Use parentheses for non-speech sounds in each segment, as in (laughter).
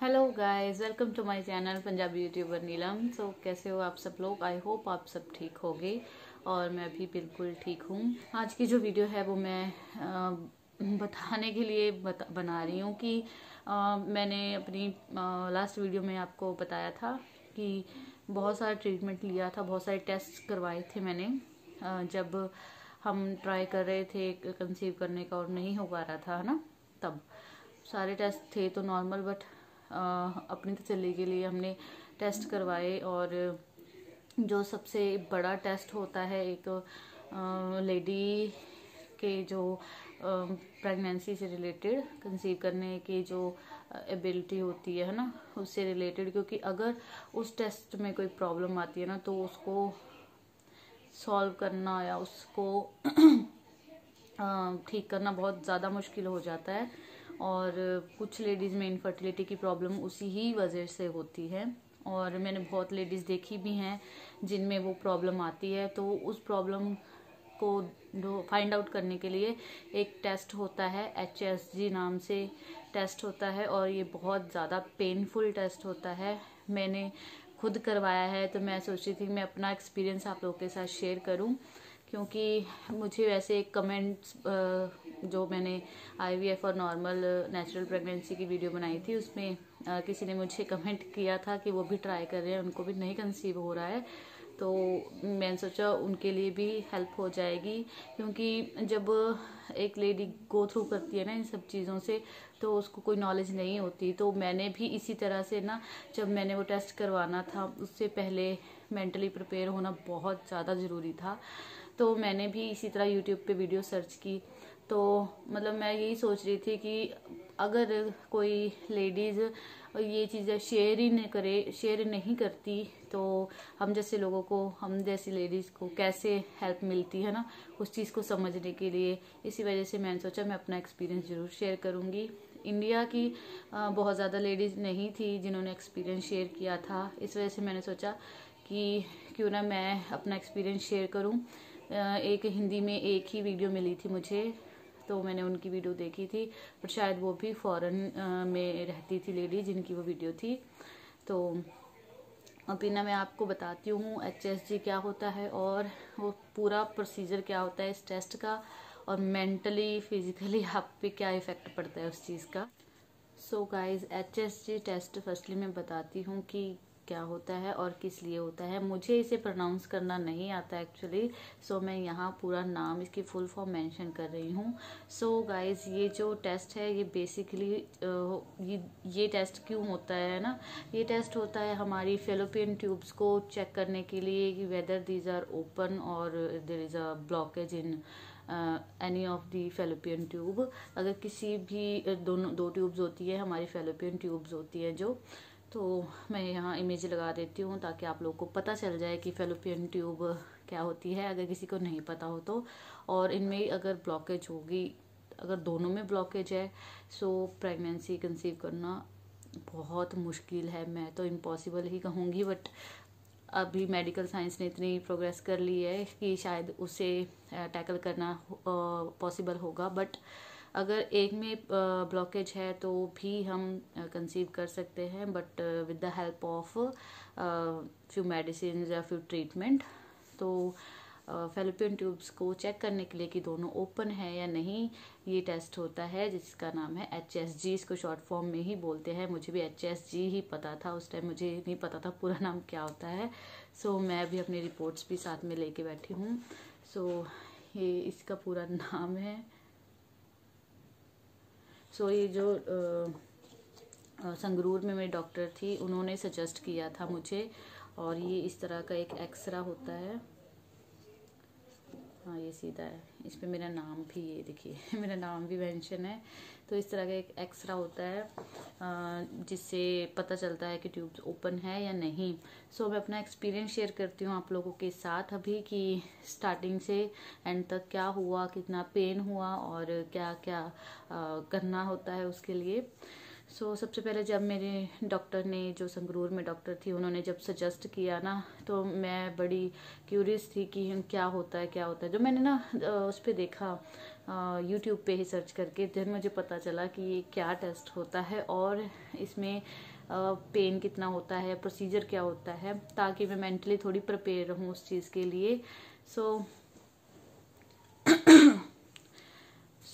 hello guys welcome to my channel Punjabi YouTuber Neelam so कैसे हो आप सब लोग आई होप आप सब ठीक होगे और मैं भी बिल्कुल ठीक हूँ आज की जो वीडियो है वो मैं आ, बताने के लिए बता, बना रही हूँ कि आ, मैंने अपनी आ, लास्ट वीडियो में आपको बताया था कि बहुत सारा ट्रीटमेंट लिया था बहुत सारे टेस्ट करवाए थे मैंने आ, जब हम ट्राई कर रहे थे कंसीव करने का और नहीं हो पा रहा था है ना तब सारे टेस्ट थे तो नॉर्मल बट अपनी तसली तो के लिए हमने टेस्ट करवाए और जो सबसे बड़ा टेस्ट होता है एक लेडी के जो प्रेगनेंसी से रिलेटेड कंसीव करने की जो एबिलिटी होती है ना उससे रिलेटेड क्योंकि अगर उस टेस्ट में कोई प्रॉब्लम आती है ना तो उसको सॉल्व करना या उसको (clears throat) ठीक करना बहुत ज़्यादा मुश्किल हो जाता है और कुछ लेडीज़ में इनफर्टिलिटी की प्रॉब्लम उसी ही वजह से होती है और मैंने बहुत लेडीज़ देखी भी हैं जिनमें वो प्रॉब्लम आती है तो उस प्रॉब्लम को फाइंड आउट करने के लिए एक टेस्ट होता है एच एस जी नाम से टेस्ट होता है और ये बहुत ज़्यादा पेनफुल टेस्ट होता है मैंने खुद करवाया है तो मैं सोच रही थी मैं अपना एक्सपीरियंस आप लोगों के साथ शेयर करूं क्योंकि मुझे वैसे कमेंट्स जो मैंने आईवीएफ और नॉर्मल नेचुरल प्रेगनेंसी की वीडियो बनाई थी उसमें आ, uh, किसी ने मुझे कमेंट (laughs) किया था कि वो भी ट्राई कर रहे हैं उनको भी नहीं कंसीव हो रहा है तो मैंने सोचा उनके लिए भी हेल्प हो जाएगी क्योंकि जब uh, एक लेडी गो थ्रू करती है ना इन सब चीज़ों से तो उसको कोई नॉलेज नहीं होती तो मैंने भी इसी तरह से ना जब मैंने वो टेस्ट करवाना था उससे पहले मेंटली प्रिपेयर होना बहुत ज़्यादा ज़रूरी था तो मैंने भी इसी तरह यूट्यूब पे वीडियो सर्च की तो मतलब मैं यही सोच रही थी कि अगर कोई लेडीज़ ये चीज़ें शेयर ही नहीं करे शेयर नहीं करती तो हम जैसे लोगों को हम जैसी लेडीज़ को कैसे हेल्प मिलती है ना उस चीज़ को समझने के लिए इसी वजह से मैंने सोचा मैं अपना एक्सपीरियंस ज़रूर शेयर करूँगी इंडिया की बहुत ज़्यादा लेडीज़ नहीं थी जिन्होंने एक्सपीरियंस शेयर किया था इस वजह से मैंने सोचा कि क्यों ना मैं अपना एक्सपीरियंस शेयर करूँ एक हिंदी में एक ही वीडियो मिली थी मुझे तो मैंने उनकी वीडियो देखी थी पर शायद वो भी फ़ॉरन में रहती थी लेडी जिनकी वो वीडियो थी तो अभी मैं आपको बताती हूँ एच क्या होता है और वो पूरा प्रोसीजर क्या होता है इस टेस्ट का और मेंटली फिजिकली आप पे क्या इफ़ेक्ट पड़ता है उस चीज़ का so guys H test firstly मैं बताती हूँ कि क्या होता है और किस लिए होता है मुझे इसे प्रोनाउंस करना नहीं आता एक्चुअली सो so, मैं यहाँ पूरा नाम इसकी फुल फॉर्म मेंशन कर रही हूँ सो गाइस ये जो टेस्ट है ये बेसिकली ये ये टेस्ट क्यों होता है ना ये टेस्ट होता है हमारी फेलोपियन ट्यूब्स को चेक करने के लिए कि वेदर दीज आर ओपन और there is a blockage in any of the fallopian tube अगर किसी भी दोनों दो ट्यूब्स होती है हमारी फेलोपियन ट्यूब्स होती हैं जो uh, तो मैं यहाँ इमेज लगा देती हूँ ताकि आप लोगों को पता चल जाए कि फेलोपियन ट्यूब क्या होती है अगर किसी को नहीं पता हो तो और इनमें अगर ब्लॉकेज होगी अगर दोनों में ब्लॉकेज है सो प्रेगनेंसी कंसीव करना बहुत मुश्किल है मैं तो इम्पॉसिबल ही कहूँगी बट अभी मेडिकल साइंस ने इतनी प्रोग्रेस कर ली है कि शायद उसे टैकल करना पॉसिबल होगा बट अगर एक में ब्लॉकेज है तो भी हम कंसीव कर सकते हैं but with the help of few medicine या फ्यू ट्रीटमेंट तो फेलोपियन ट्यूब्स को चेक करने के लिए कि दोनों ओपन है या नहीं ये टेस्ट होता है जिसका नाम है एच एस जी इसको शॉर्ट फॉर्म में ही बोलते हैं मुझे भी एच एस जी ही पता था उस टाइम मुझे नहीं पता था पूरा नाम क्या होता है सो so, मैं भी अपनी रिपोर्ट्स भी साथ में लेके बैठी हूँ सो so, ये इसका पूरा (laughs) नाम है सो ये जो संगरूर में मेरी डॉक्टर थी उन्होंने सजेस्ट किया था मुझे और ये इस तरह का एक एक्सरा होता है हाँ ये सीधा है इस पर मेरा नाम भी ये देखिए (laughs) मेरा नाम भी मेंशन है तो इस तरह का एक एक्सरा होता है जिससे पता चलता है कि ट्यूब्स ओपन है या नहीं सो मैं अपना एक्सपीरियंस शेयर करती हूँ आप लोगों के साथ अभी कि स्टार्टिंग से एंड तक क्या हुआ कितना पेन हुआ और क्या क्या करना होता है उसके लिए सो so, सबसे पहले जब मेरे डॉक्टर ने जो संगरूर में डॉक्टर थी उन्होंने जब सजेस्ट किया ना तो मैं बड़ी क्यूरियस थी कि क्या होता है क्या होता है जो मैंने ना उस पर देखा यूट्यूब पे ही सर्च करके देन मुझे पता चला कि ये क्या टेस्ट होता है और इसमें पेन कितना होता है प्रोसीजर क्या होता है ताकि मैं मेंटली थोड़ी प्रपेयर रहूँ उस चीज़ के लिए सो so,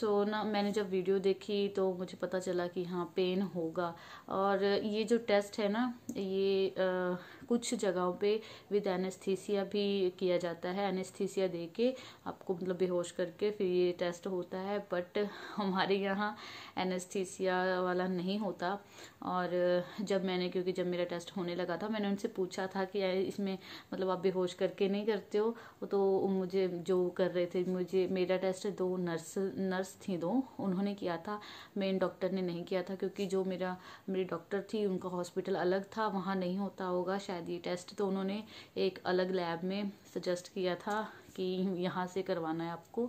सो so, ना मैंने जब वीडियो देखी तो मुझे पता चला कि हाँ पेन होगा और ये जो टेस्ट है ना ये आ, कुछ जगहों पे विद एनेस्थीसिया भी किया जाता है एनेस्थीसिया दे के आपको मतलब बेहोश करके फिर ये टेस्ट होता है बट हमारे यहाँ एनेस्थीसिया वाला नहीं होता और जब मैंने क्योंकि जब मेरा टेस्ट होने लगा था मैंने उनसे पूछा था कि इसमें मतलब आप बेहोश करके नहीं करते हो तो मुझे जो कर रहे थे मुझे मेरा टेस्ट दो नर्स नर्स थी दो उन्होंने किया था मेन डॉक्टर ने नहीं किया था क्योंकि जो मेरा मेरी डॉक्टर थी उनका हॉस्पिटल अलग था वहाँ नहीं होता होगा शायद शायद ये टेस्ट तो उन्होंने एक अलग लैब में सजेस्ट किया था कि यहाँ से करवाना है आपको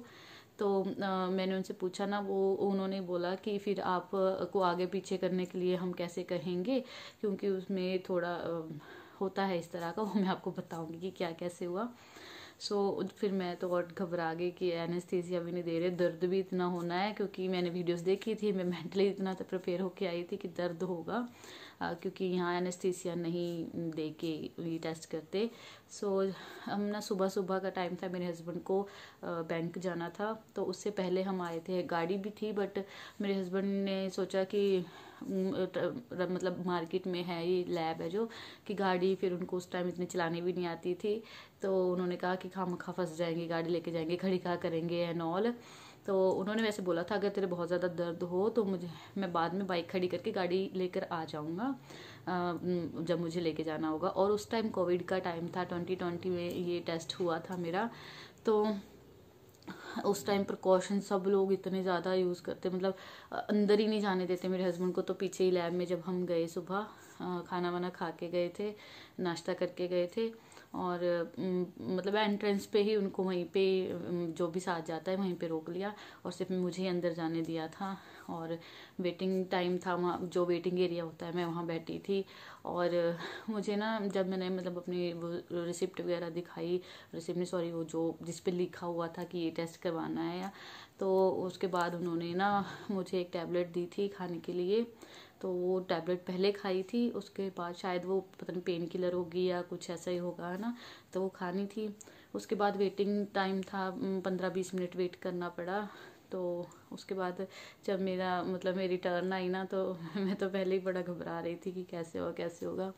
तो आ, मैंने उनसे पूछा ना वो उन्होंने बोला कि फिर आप को आगे पीछे करने के लिए हम कैसे कहेंगे क्योंकि उसमें थोड़ा आ, होता है इस तरह का वो मैं आपको बताऊंगी कि क्या कैसे हुआ सो so, फिर मैं तो और घबरा गई कि एनेस्थीसिया भी नहीं दे रहे दर्द भी इतना होना है क्योंकि मैंने वीडियोस देखी थी मैं मेंटली इतना तो प्रिपेयर होके आई थी कि दर्द होगा क्योंकि यहाँ एनेस्थीसिया नहीं दे के ये टेस्ट करते सो so, हम ना सुबह सुबह का टाइम था मेरे हस्बैंड को बैंक जाना था तो उससे पहले हम आए थे गाड़ी भी थी बट मेरे हस्बैंड ने सोचा कि मतलब मार्केट में है ये लैब है जो कि गाड़ी फिर उनको उस टाइम इतनी चलानी भी नहीं आती थी तो उन्होंने कहा कि खाम खा फंस जाएंगे गाड़ी लेके जाएंगे खड़ी खा करेंगे एंड ऑल तो उन्होंने वैसे बोला था अगर तेरे बहुत ज़्यादा दर्द हो तो मुझे मैं बाद में बाइक खड़ी करके गाड़ी लेकर आ जाऊँगा जब मुझे लेके जाना होगा और उस टाइम कोविड का टाइम था ट्वेंटी ट्वेंटी में ये टेस्ट हुआ था मेरा तो उस टाइम प्रिकॉशन सब लोग इतने ज़्यादा यूज़ करते मतलब अंदर ही नहीं जाने देते मेरे हस्बैंड को तो पीछे ही लैब में जब हम गए सुबह खाना वाना खा के गए थे नाश्ता करके गए थे और मतलब एंट्रेंस पे ही उनको वहीं पे जो भी साथ जाता है वहीं पे रोक लिया और सिर्फ मुझे ही अंदर जाने दिया था और वेटिंग टाइम था वहाँ जो वेटिंग एरिया होता है मैं वहाँ बैठी थी और मुझे ना जब मैंने मतलब अपनी वो रिसिप्ट वगैरह दिखाई रिसिप्ट नहीं सॉरी वो जो जिस पे लिखा हुआ था कि ये टेस्ट करवाना है या तो उसके बाद उन्होंने ना मुझे एक टैबलेट दी थी खाने के लिए तो वो टैबलेट पहले खाई थी उसके बाद शायद वो पता नहीं पेन किलर होगी या कुछ ऐसा ही होगा है ना तो वो खानी थी उसके बाद वेटिंग टाइम था पंद्रह बीस मिनट वेट करना पड़ा तो उसके बाद जब मेरा मतलब मेरी टर्न आई ना तो (laughs) मैं तो पहले ही बड़ा घबरा रही थी कि कैसे होगा कैसे होगा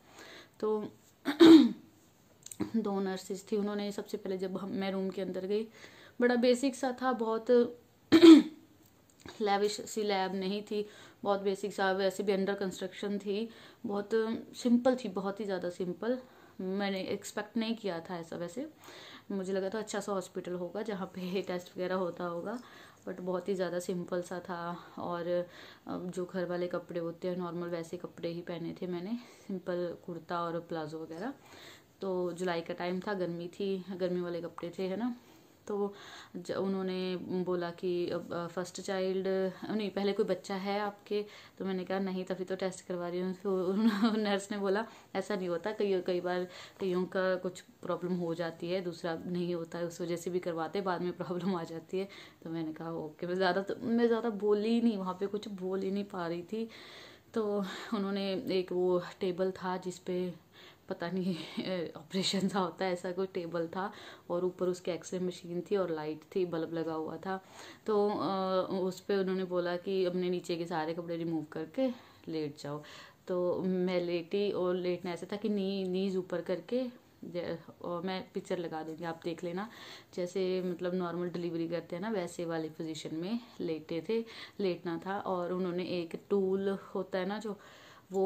तो (clears throat) दो नर्सेज थी उन्होंने सबसे पहले जब हम मैं रूम के अंदर गई बड़ा बेसिक सा था बहुत लैविश (clears throat) सी लैब नहीं थी बहुत बेसिक सा वैसे भी अंडर कंस्ट्रक्शन थी बहुत सिंपल थी बहुत ही ज़्यादा सिंपल मैंने एक्सपेक्ट नहीं किया था ऐसा वैसे मुझे लगा था अच्छा सा हॉस्पिटल होगा जहाँ पे टेस्ट (laughs) वगैरह होता होगा बट बहुत ही ज़्यादा सिंपल सा था और जो घर वाले कपड़े होते हैं नॉर्मल वैसे कपड़े ही पहने थे मैंने सिंपल कुर्ता और प्लाजो वगैरह तो जुलाई का टाइम था गर्मी थी गर्मी वाले कपड़े थे है ना तो उन्होंने बोला कि फर्स्ट चाइल्ड नहीं पहले कोई बच्चा है आपके तो मैंने कहा नहीं तभी तो टेस्ट करवा रही हूँ (laughs) तो नर्स ने बोला ऐसा नहीं होता कई कई बार कईयों का कुछ प्रॉब्लम हो जाती है दूसरा नहीं होता है उस वजह से भी करवाते बाद में प्रॉब्लम आ जाती है तो मैंने कहा ओके मैं ज़्यादा तो मैं ज़्यादा बोली नहीं वहाँ पर कुछ बोल ही नहीं पा रही थी तो उन्होंने एक वो टेबल था जिस पता नहीं ऑपरेशन (laughs) सा होता है ऐसा कोई टेबल था और ऊपर उसके एक्सरे मशीन थी और लाइट थी बल्ब लगा हुआ था तो उस पर उन्होंने बोला कि अपने नीचे के सारे कपड़े रिमूव करके लेट जाओ तो मैं लेटी और लेटना ऐसा था कि नी नीज ऊपर करके और मैं पिक्चर लगा दूँगी आप देख लेना जैसे मतलब नॉर्मल डिलीवरी करते हैं ना वैसे वाले पोजीशन में लेटे थे लेटना था और उन्होंने एक टूल होता है ना जो वो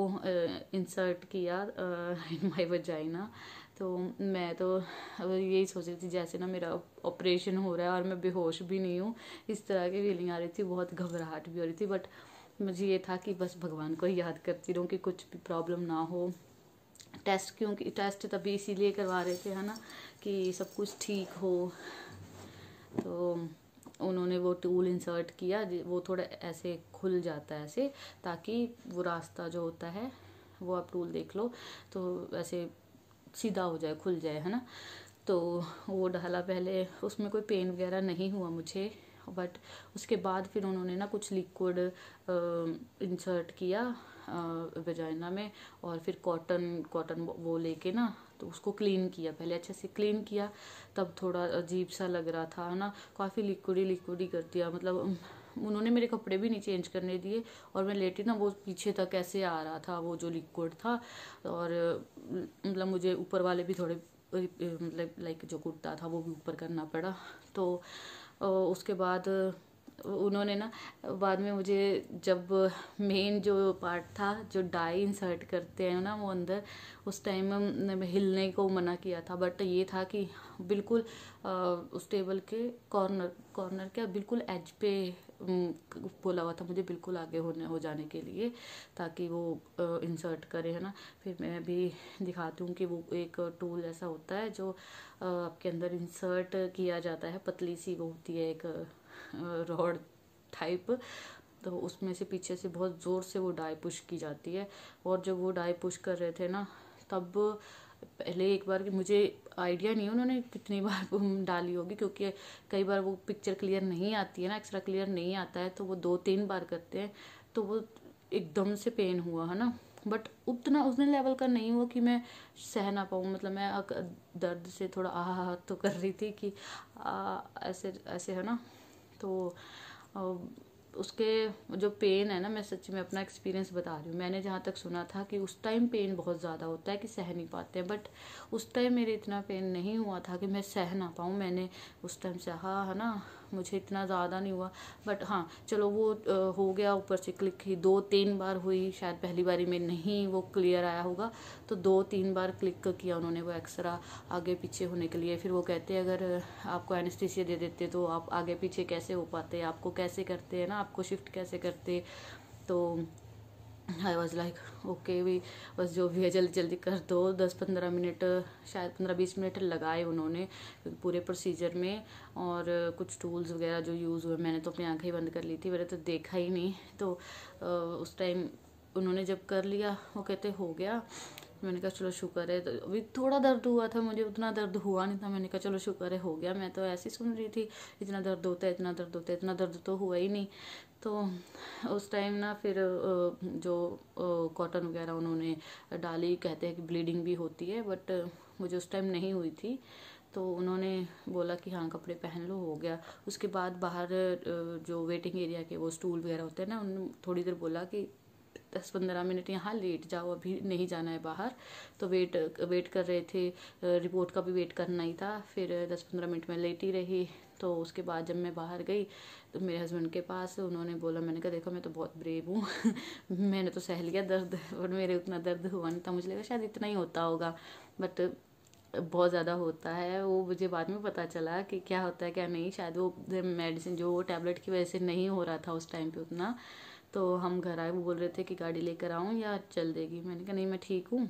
इंसर्ट किया इन माई वजाइना तो मैं तो यही सोच रही थी जैसे ना मेरा ऑपरेशन हो रहा है और मैं बेहोश भी नहीं हूँ इस तरह की फीलिंग आ रही थी बहुत घबराहट भी हो रही थी बट मुझे ये था कि बस भगवान को याद करती रहूँ कि कुछ भी प्रॉब्लम ना हो टेस्ट क्योंकि टेस्ट तभी इसीलिए करवा रहे थे है ना कि सब कुछ ठीक हो तो उन्होंने वो टूल इंसर्ट किया वो थोड़ा ऐसे खुल जाता है ऐसे ताकि वो रास्ता जो होता है वो आप रूल देख लो तो ऐसे सीधा हो जाए खुल जाए है ना तो वो डाला पहले उसमें कोई पेन वगैरह नहीं हुआ मुझे बट उसके बाद फिर उन्होंने ना कुछ लिक्विड इंसर्ट किया वजाइना में और फिर कॉटन कॉटन वो लेके ना तो उसको क्लीन किया पहले अच्छे से क्लीन किया तब थोड़ा अजीब सा लग रहा था ना काफ़ी लिक्विड ही लिक्विड ही कर दिया मतलब उन्होंने मेरे कपड़े भी नहीं चेंज करने दिए और मैं लेटी ना वो पीछे तक ऐसे आ रहा था वो जो लिक्विड था और मतलब मुझे ऊपर वाले भी थोड़े मतलब लाइक जो कुर्ता था वो भी ऊपर करना पड़ा तो उसके बाद उन्होंने ना बाद में मुझे जब मेन जो पार्ट था जो डाई इंसर्ट करते हैं ना वो अंदर उस टाइम में हिलने को मना किया था बट ये था कि बिल्कुल उस टेबल के कॉर्नर कॉर्नर के बिल्कुल एज पे बोला हुआ था मुझे बिल्कुल आगे होने हो जाने के लिए ताकि वो इंसर्ट करे है ना फिर मैं भी दिखाती हूँ कि वो एक टूल ऐसा होता है जो आपके अंदर इंसर्ट किया जाता है पतली सी वो होती है एक रॉड टाइप तो उसमें से पीछे से बहुत ज़ोर से वो डाई पुश की जाती है और जब वो डाई पुश कर रहे थे ना तब पहले एक बार कि मुझे आइडिया नहीं उन्होंने कितनी (laughs) बार डाली होगी क्योंकि कई बार वो पिक्चर क्लियर नहीं आती है ना एक्स्ट्रा क्लियर नहीं आता है तो वो दो तीन बार करते हैं तो वो एकदम से पेन हुआ है ना बट उतना उसने लेवल का नहीं हुआ कि मैं सह ना पाऊँ मतलब मैं दर्द से थोड़ा आह तो कर रही थी कि आ, ऐसे ऐसे है ना तो उसके जो पेन है ना मैं सच्ची में अपना एक्सपीरियंस बता रही हूँ मैंने जहाँ तक सुना था कि उस टाइम पेन बहुत ज़्यादा होता है कि सह नहीं पाते हैं बट उस टाइम मेरे इतना पेन नहीं हुआ था कि मैं सह ना पाऊँ मैंने उस टाइम सहा है ना मुझे इतना ज़्यादा नहीं हुआ बट हाँ चलो वो हो गया ऊपर से क्लिक ही दो तीन बार हुई शायद पहली बारी में नहीं वो क्लियर आया होगा तो दो तीन बार क्लिक किया उन्होंने वो एक्सरा आगे पीछे होने के लिए फिर वो कहते हैं अगर आपको एनेस्थीसिया दे देते तो आप आगे पीछे कैसे हो पाते आपको कैसे करते हैं ना आपको शिफ्ट कैसे करते तो आई वॉज लाइक ओके भी बस जो भी है जल्दी जल्दी कर दो दस पंद्रह मिनट शायद पंद्रह बीस मिनट लगाए उन्होंने पूरे प्रोसीजर में और कुछ टूल्स वगैरह जो यूज़ हुए मैंने तो अपनी आँखें ही बंद कर ली थी मैंने तो देखा ही नहीं तो उस टाइम उन्होंने जब कर लिया वो कहते हो गया मैंने कहा चलो शुक्र है तो अभी थोड़ा दर्द हुआ था मुझे उतना दर्द हुआ नहीं था मैंने कहा चलो शुक्र है हो गया मैं तो ऐसे ही सुन रही थी इतना दर्द होता है इतना दर्द होता है इतना दर्द तो हुआ ही नहीं तो उस टाइम ना फिर जो कॉटन वगैरह उन्होंने डाली कहते हैं कि ब्लीडिंग भी होती है बट मुझे उस टाइम नहीं हुई थी तो उन्होंने बोला कि हाँ कपड़े पहन लो हो गया उसके बाद बाहर जो वेटिंग एरिया के वो स्टूल वगैरह होते हैं ना उन्होंने थोड़ी देर बोला कि दस पंद्रह मिनट यहाँ लेट जाओ अभी नहीं जाना है बाहर तो वेट वेट कर रहे थे रिपोर्ट का भी वेट करना ही था फिर दस पंद्रह मिनट में लेट ही रही तो उसके बाद जब मैं बाहर गई तो मेरे हस्बैंड के पास उन्होंने बोला मैंने कहा देखो मैं तो बहुत ब्रेव हूँ (laughs) मैंने तो सह लिया दर्द और मेरे उतना दर्द हुआ नहीं था मुझे लगा शायद इतना ही होता होगा बट बहुत ज़्यादा होता है वो मुझे बाद में पता चला कि क्या होता है क्या नहीं शायद वो मेडिसिन जो वो टैबलेट की वजह से नहीं हो रहा था उस टाइम पे उतना तो हम घर आए वो बोल रहे थे कि गाड़ी लेकर आऊँ या चल देगी मैंने कहा नहीं मैं ठीक हूँ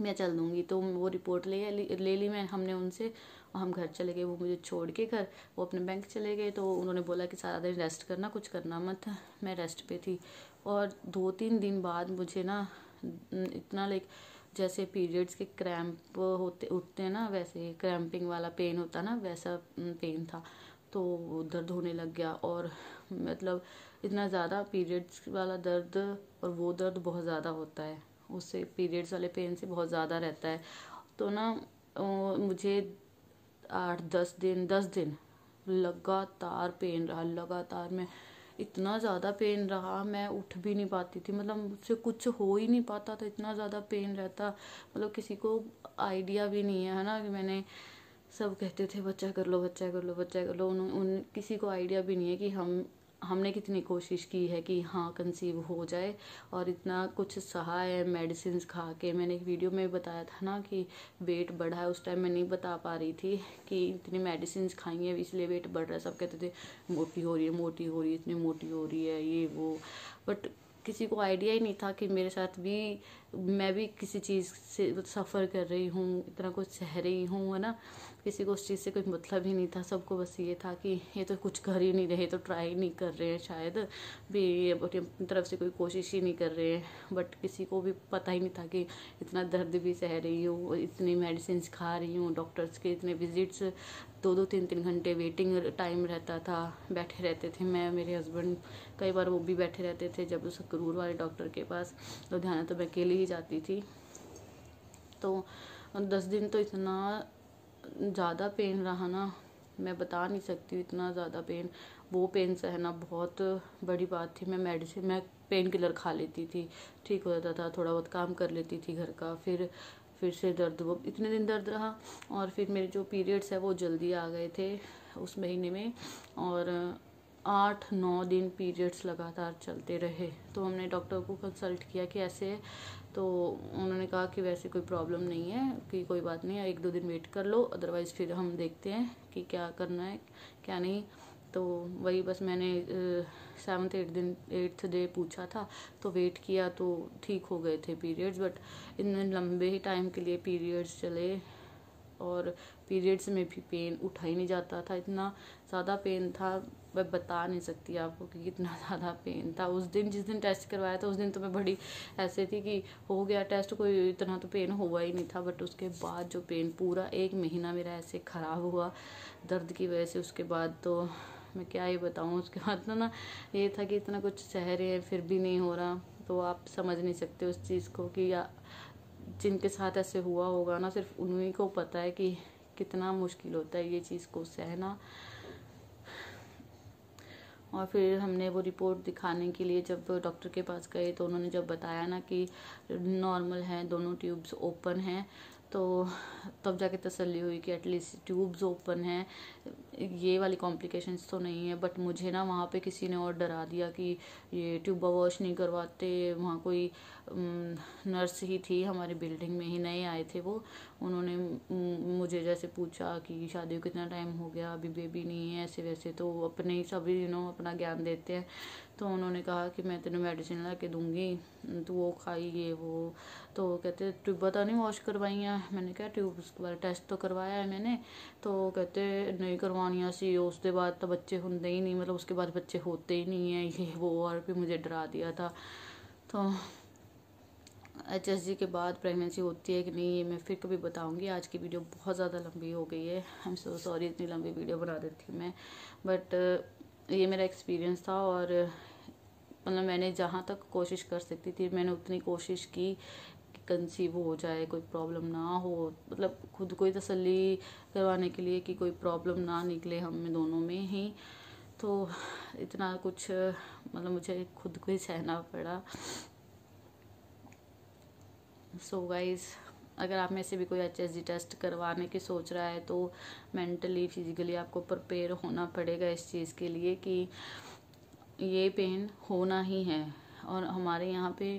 मैं चल दूँगी तो वो रिपोर्ट ले ले ली मैं हमने उनसे और हम घर चले गए वो मुझे छोड़ के घर वो अपने बैंक चले गए तो उन्होंने बोला कि सारा दिन रेस्ट करना कुछ करना मत मैं रेस्ट पे थी और दो तीन दिन बाद मुझे ना इतना लाइक जैसे पीरियड्स के क्रैम्प होते उठते हैं ना वैसे क्रैम्पिंग वाला पेन होता ना वैसा पेन था तो दर्द होने लग गया और मतलब इतना ज़्यादा पीरियड्स वाला दर्द और वो दर्द बहुत ज़्यादा होता है उससे पीरियड्स वाले पेन से बहुत ज़्यादा रहता है तो ना मुझे आठ दस दिन दस दिन लगातार पेन रहा लगातार मैं इतना ज़्यादा पेन रहा मैं उठ भी नहीं पाती थी मतलब मुझसे कुछ हो ही नहीं पाता था इतना ज़्यादा पेन रहता मतलब किसी को आइडिया भी नहीं है है ना कि मैंने सब कहते थे बच्चा कर लो बच्चा कर लो बच्चा कर लो उन, उन किसी को आइडिया भी नहीं है कि हम हमने कितनी कोशिश की है कि हाँ कंसीव हो जाए और इतना कुछ सहा है मेडिसिन खा के मैंने एक वीडियो में बताया था ना कि वेट बढ़ा है उस टाइम मैं नहीं बता पा रही थी कि इतनी मेडिसिन खाई हैं इसलिए वेट बढ़ रहा है सब कहते थे मोटी हो रही है मोटी हो रही है इतनी मोटी हो रही है ये वो बट किसी को आइडिया ही नहीं था कि मेरे साथ भी मैं भी किसी चीज़ से सफ़र कर रही हूँ इतना कुछ सह रही हूँ है ना किसी को उस चीज़ से कोई मतलब ही नहीं था सबको बस ये था कि ये तो कुछ कर ही नहीं रहे तो ट्राई नहीं कर रहे हैं शायद भी अपनी तरफ से कोई कोशिश ही नहीं कर रहे हैं बट किसी को भी पता ही नहीं था कि इतना दर्द भी सह रही हूँ इतनी मेडिसिन खा रही हूँ डॉक्टर्स के इतने विजिट्स दो दो तीन तीन घंटे वेटिंग टाइम रहता था बैठे रहते थे मैं मेरे हस्बैंड कई बार वो भी बैठे रहते थे जब उस करूर वाले डॉक्टर के पास लुधियाना तो मैं अकेले ही जाती थी तो दस दिन तो इतना ज़्यादा पेन रहा ना मैं बता नहीं सकती हूँ इतना ज़्यादा पेन वो पेन सहना बहुत बड़ी बात थी मैं मेडिसिन मैं पेन किलर खा लेती थी ठीक हो जाता था थोड़ा बहुत काम कर लेती थी घर का फिर फिर से दर्द वो इतने दिन दर्द रहा और फिर मेरे जो पीरियड्स है वो जल्दी आ गए थे उस महीने में और आठ नौ दिन पीरियड्स लगातार चलते रहे तो हमने डॉक्टर को कंसल्ट किया कि ऐसे तो उन्होंने कहा कि वैसे कोई प्रॉब्लम नहीं है कि कोई बात नहीं है एक दो दिन वेट कर लो अदरवाइज़ फिर हम देखते हैं कि क्या करना है क्या नहीं तो वही बस मैंने सेवन्थ एट दिन एट्थ डे पूछा था तो वेट किया तो ठीक हो गए थे पीरियड्स बट इतने लंबे ही टाइम के लिए पीरियड्स चले और पीरियड्स में भी पेन उठा ही नहीं जाता था इतना ज़्यादा पेन था मैं बता नहीं सकती आपको कि कितना (laughs) ज़्यादा पेन था उस दिन जिस दिन टेस्ट करवाया था उस दिन तो मैं बड़ी ऐसे थी कि हो गया टेस्ट कोई इतना तो पेन हुआ ही नहीं था बट उसके बाद जो पेन पूरा एक महीना मेरा ऐसे ख़राब हुआ दर्द की वजह से उसके बाद तो मैं क्या ही बताऊँ उसके बाद तो ना ये था कि इतना कुछ सह रहे हैं फिर भी नहीं हो रहा तो आप समझ नहीं सकते उस चीज़ को कि जिनके साथ ऐसे हुआ होगा ना सिर्फ उन्हीं को पता है कि कितना मुश्किल होता है ये चीज़ को सहना और फिर हमने वो रिपोर्ट दिखाने के लिए जब डॉक्टर के पास गए तो उन्होंने जब बताया ना कि नॉर्मल है दोनों ट्यूब्स ओपन हैं तो तब जाके तसल्ली हुई कि एटलीस्ट ट्यूब्स ओपन हैं ये वाली कॉम्प्लिकेशंस तो नहीं है बट मुझे ना वहाँ पे किसी ने और डरा दिया कि ये ट्यूबा वॉश नहीं करवाते वहाँ कोई नर्स ही थी हमारे बिल्डिंग में ही नए आए थे वो उन्होंने मुझे जैसे पूछा कि शादी को कितना टाइम हो गया अभी बेबी नहीं है ऐसे वैसे तो अपने ही सभी दिनों अपना ज्ञान देते हैं तो उन्होंने कहा कि मैं तेनों मेडिसिन ला के दूँगी तो वो खाई ये वो तो वो कहते ट्यूबा तो नहीं वॉश करवाई हैं मैंने कहा ट्यूब उसके बारे टेस्ट तो करवाया है मैंने तो कहते नहीं ਨਹੀਂ ਕਰਵਾਉਣੀਆਂ ਸੀ ਉਸ ਤੋਂ बाद तो बच्चे ਹੁੰਦੇ ਹੀ ਨਹੀਂ ਮਤਲਬ उसके बाद बच्चे होते ही नहीं है ये वो और भी मुझे डरा दिया था तो एच एस जी के बाद प्रेगनेंसी होती है कि नहीं ये मैं फिर कभी बताऊंगी आज की वीडियो बहुत ज़्यादा लंबी हो गई है आई एम सो सॉरी इतनी लंबी वीडियो बना देती हूँ मैं बट ये मेरा एक्सपीरियंस था और मतलब मैंने जहाँ तक कोशिश कर सकती थी मैंने उतनी कोशिश की कंसीव हो जाए कोई प्रॉब्लम ना हो मतलब खुद को ही तसली करवाने के लिए कि कोई प्रॉब्लम ना निकले में दोनों में ही तो इतना कुछ मतलब मुझे खुद को ही सहना पड़ा सो so गाइज अगर आप में से भी कोई एच टेस्ट करवाने की सोच रहा है तो मेंटली फिजिकली आपको प्रिपेयर होना पड़ेगा इस चीज़ के लिए कि ये पेन होना ही है और हमारे यहाँ पे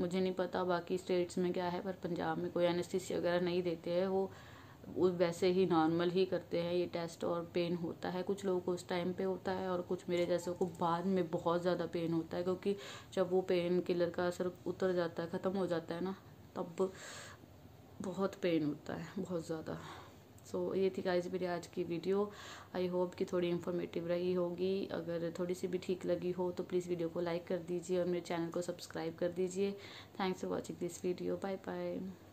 मुझे नहीं पता बाकी स्टेट्स में क्या है पर पंजाब में कोई एनेस्थीसी वगैरह नहीं देते हैं वो वैसे ही नॉर्मल ही करते हैं ये टेस्ट और पेन होता है कुछ लोगों को उस टाइम पे होता है और कुछ मेरे जैसे को बाद में बहुत ज़्यादा पेन होता है क्योंकि जब वो पेन किलर का असर उतर जाता है ख़त्म हो जाता है ना तब बहुत पेन होता है बहुत ज़्यादा सो so, ये थी गाइज मेरी आज की वीडियो आई होप कि थोड़ी इन्फॉर्मेटिव रही होगी अगर थोड़ी सी भी ठीक लगी हो तो प्लीज़ वीडियो को लाइक कर दीजिए और मेरे चैनल को सब्सक्राइब कर दीजिए thanks for watching this video bye bye